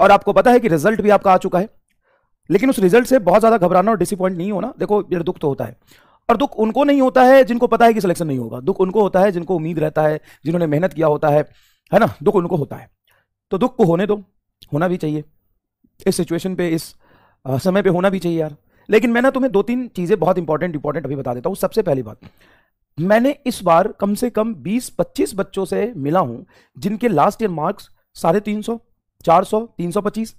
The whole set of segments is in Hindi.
और आपको पता है कि रिजल्ट भी आपका आ चुका है लेकिन उस रिजल्ट से बहुत ज़्यादा घबराना और डिसअपॉइंट नहीं होना देखो ये दुख तो होता है और दुख उनको नहीं होता है जिनको पता है कि सिलेक्शन नहीं होगा दुख उनको होता है जिनको उम्मीद रहता है जिन्होंने मेहनत किया होता है है ना दुख उनको होता है तो दुख को होने दो होना भी चाहिए इस सिचुएशन पे इस समय पे होना भी चाहिए यार लेकिन मैं ना तुम्हें दो तीन चीज़ें बहुत इंपॉर्टेंट इंपॉर्टेंट अभी बता देता हूँ सबसे पहली बात मैंने इस बार कम से कम 20-25 बच्चों से मिला हूँ जिनके लास्ट ईयर मार्क्स साढ़े तीन सौ चार सौ तीन सौ पच्चीस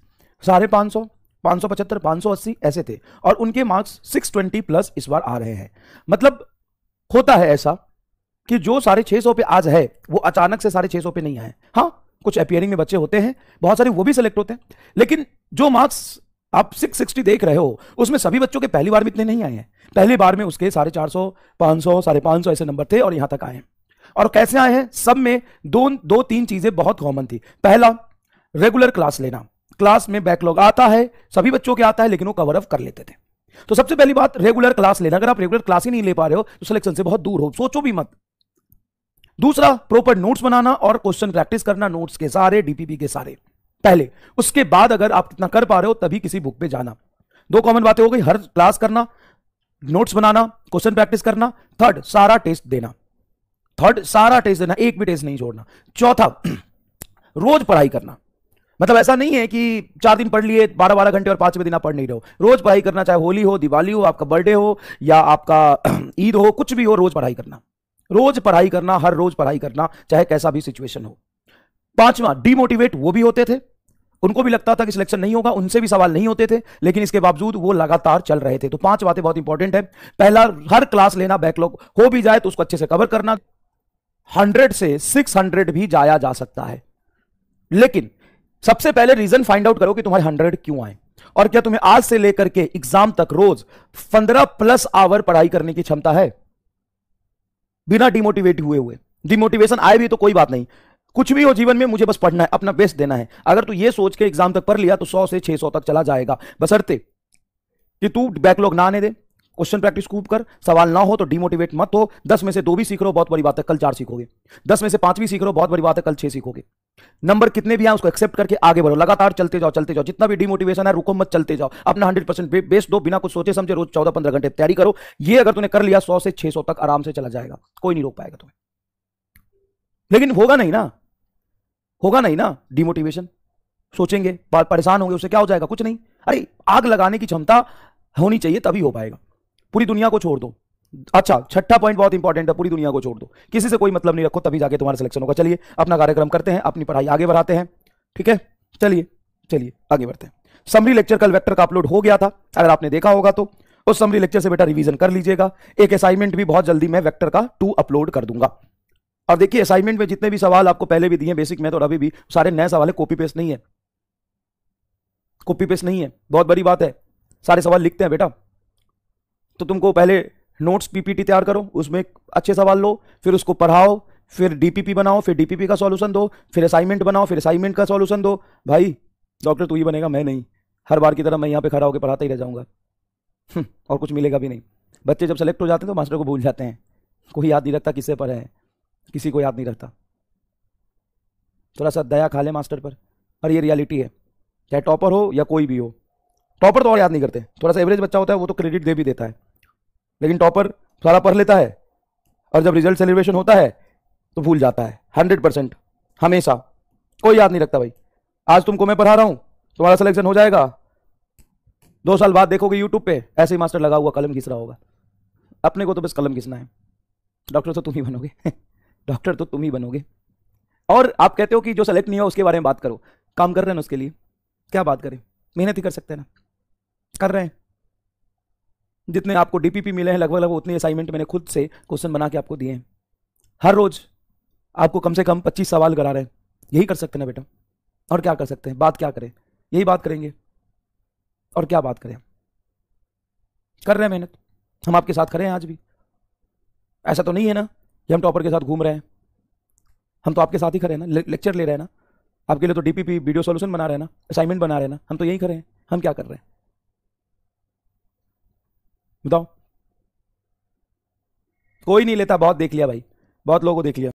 साढ़े पाँच सौ पाँच सौ पचहत्तर पाँच सौ अस्सी ऐसे थे और उनके मार्क्स सिक्स ट्वेंटी प्लस इस बार आ रहे हैं मतलब होता है ऐसा कि जो साढ़े छः सौ पे आज है वो अचानक से साढ़े छः सौ पे नहीं आए हाँ कुछ अपियरिंग में बच्चे होते हैं बहुत सारे वो भी सिलेक्ट होते हैं लेकिन जो मार्क्स आप सिक्स सिक्सटी देख रहे हो उसमें सभी बच्चों के पहली बार में इतने नहीं आए हैं पहली बार में उसके साढ़े चार सौ पाँच सौ साढ़े पाँच सौ ऐसे नंबर थे और यहाँ तक आए हैं और कैसे आए हैं सब में दो दो तीन चीज़ें बहुत कॉमन थी पहला रेगुलर क्लास लेना क्लास में बैकलॉग आता है सभी बच्चों के आता है लेकिन वो कवर अप कर लेते थे तो सबसे पहली बात रेगुलर क्लास लेना अगर आप रेगुलर क्लास ही नहीं ले पा रहे हो तो सिलेक्शन से बहुत दूर हो सोचो भी मत दूसरा प्रॉपर नोट्स बनाना और क्वेश्चन प्रैक्टिस करना नोट्स के सारे डीपीपी के सारे पहले उसके बाद अगर आप इतना कर पा रहे हो तभी किसी बुक पे जाना दो कॉमन बातें हो गई हर क्लास करना नोट्स बनाना क्वेश्चन प्रैक्टिस करना थर्ड सारा टेस्ट देना थर्ड सारा टेस्ट देना एक भी टेस्ट नहीं छोड़ना चौथा रोज पढ़ाई करना मतलब ऐसा नहीं है कि चार दिन पढ़ लिए बारह बारह घंटे और पांचवें दिन आप पढ़ नहीं रहो रोज पढ़ाई करना चाहे होली हो दिवाली हो आपका बर्थडे हो या आपका ईद हो कुछ भी हो रोज पढ़ाई करना रोज पढ़ाई करना हर रोज पढ़ाई करना चाहे कैसा भी सिचुएशन हो पांचवा डिमोटिवेट वो भी होते थे उनको भी लगता था कि सिलेक्शन नहीं होगा उनसे भी सवाल नहीं होते थे लेकिन इसके बावजूद वो लगातार चल रहे थे तो पांच बातें बहुत इंपॉर्टेंट है पहला हर क्लास लेना बैकलॉग हो भी जाए तो उसको अच्छे से कवर करना हंड्रेड से सिक्स हंड्रेड भी जाया जा सकता है लेकिन सबसे पहले रीजन फाइंड आउट करो कि तुम्हारे हंड्रेड क्यों आए और क्या तुम्हें आज से लेकर के एग्जाम तक रोज पंद्रह प्लस आवर पढ़ाई करने की क्षमता है बिना डिमोटिवेट हुए हुए डिमोटिवेशन आए भी तो कोई बात नहीं कुछ भी हो जीवन में मुझे बस पढ़ना है अपना बेस्ट देना है अगर तू ये सोच के एग्जाम तक पढ़ लिया तो सौ से छह सौ तक चला जाएगा बसरते कि तू बैकलॉग ना आने दे क्वेश्चन प्रैक्टिस खूब कर सवाल ना हो तो डिमोटिवेट मत हो दस में से दो भी सीख रहे हो बहुत बड़ी बात है कल चार सीखोगे दस में से पांच भी सीख रहे हो बहुत बड़ी बात है कल छह सीखोगे नंबर कितने भी आए उसको एक्सेप्ट करके आगे बढ़ो लगातार चलते जाओ चलते जाओ जितना भी डिमोटिवेशन है रुको मत चलते जाओ अपना हंड्रेड परसेंट बे, बेस दो बिना कुछ सोचे समझे रोज चौदह पंद्रह घंटे तैयारी करो ये अगर तूने कर लिया सौ से छह सौ तक आराम से चला जाएगा कोई नहीं रोक पाएगा तुम्हें लेकिन होगा नहीं ना होगा नहीं ना डिमोटिवेशन सोचेंगे परेशान होंगे उससे क्या हो जाएगा कुछ नहीं अरे आग लगाने की क्षमता होनी चाहिए तभी हो पाएगा पूरी दुनिया को छोड़ दो अच्छा छठा पॉइंट बहुत इंपॉर्टेंट है पूरी दुनिया को छोड़ दो किसी से कोई मतलब नहीं रखो तभी जाके तुम्हारा सिलेक्शन होगा चलिए अपना कार्यक्रम करते हैं अपनी पढ़ाई आगे बढ़ाते हैं ठीक है चलिए चलिए आगे बढ़ते हैं समरी लेक्चर कल वेक्टर का अपलोड हो गया था अगर आपने देखा होगा तो उस समरी लेक्चर से बेटा रिवीजन कर लीजिएगा एक असाइनमेंट भी बहुत जल्दी मैं वेक्टर का टू अपलोड कर दूंगा और देखिए असाइनमेंट में जितने भी सवाल आपको पहले भी दिए बेसिक मैथ और अभी भी सारे नए सवाल है कॉपी पेस्ट नहीं है कॉपी पेस्ट नहीं है बहुत बड़ी बात है सारे सवाल लिखते हैं बेटा तो तुमको पहले नोट्स पीपीटी तैयार करो उसमें अच्छे सवाल लो फिर उसको पढ़ाओ फिर डीपीपी बनाओ फिर डीपीपी का सॉल्यूशन दो फिर असाइनमेंट बनाओ फिर असाइनमेंट का सॉल्यूशन दो भाई डॉक्टर तू ही बनेगा मैं नहीं हर बार की तरह मैं यहाँ पे खड़ा होकर पढ़ाता ही रह जाऊँगा हम्म, और कुछ मिलेगा भी नहीं बच्चे जब सेलेक्ट हो जाते हैं तो मास्टर को भूल जाते हैं कोई याद नहीं रखता किससे पर है किसी को याद नहीं रखता थोड़ा सा दया खा ले मास्टर पर और ये रियलिटी है चाहे टॉपर हो या कोई भी हो टॉपर तो और याद नहीं करते थोड़ा सा एवरेज बच्चा होता है वो तो क्रेडिट दे भी देता है लेकिन टॉपर सारा पढ़ लेता है और जब रिजल्ट सेलिब्रेशन होता है तो भूल जाता है हंड्रेड परसेंट हमेशा कोई याद नहीं रखता भाई आज तुमको मैं पढ़ा रहा हूँ तुम्हारा सिलेक्शन हो जाएगा दो साल बाद देखोगे यूट्यूब पे ऐसे ही मास्टर लगा हुआ कलम घिस रहा होगा अपने को तो बस कलम घिसना है डॉक्टर तो तुम ही बनोगे डॉक्टर तो तुम ही बनोगे और आप कहते हो कि जो सेलेक्ट नहीं हुआ उसके बारे में बात करो काम कर रहे हैं ना उसके लिए क्या बात करें मेहनत ही कर सकते हैं ना कर रहे हैं जितने आपको डीपीपी मिले हैं लगभग लगभग उतने असाइनमेंट मैंने खुद से क्वेश्चन बना के आपको दिए हैं हर रोज आपको कम से कम पच्चीस सवाल करा रहे हैं यही कर सकते हैं ना बेटा और क्या कर सकते हैं बात क्या करें यही बात करेंगे और क्या बात करें कर रहे हैं मेहनत हम आपके साथ खड़े हैं आज भी ऐसा तो नहीं है ना कि हम टॉपर के साथ घूम रहे हैं हम तो आपके साथ ही खड़े हैं ना लेक्चर ले रहे हैं ना आपके लिए तो डीपीपी वीडियो सॉल्यूशन बना रहे हैं ना असाइनमेंट बना रहे हैं ना हम तो यही खड़े हैं हम क्या कर रहे हैं बताओ कोई नहीं लेता बहुत देख लिया भाई बहुत लोगों को देख लिया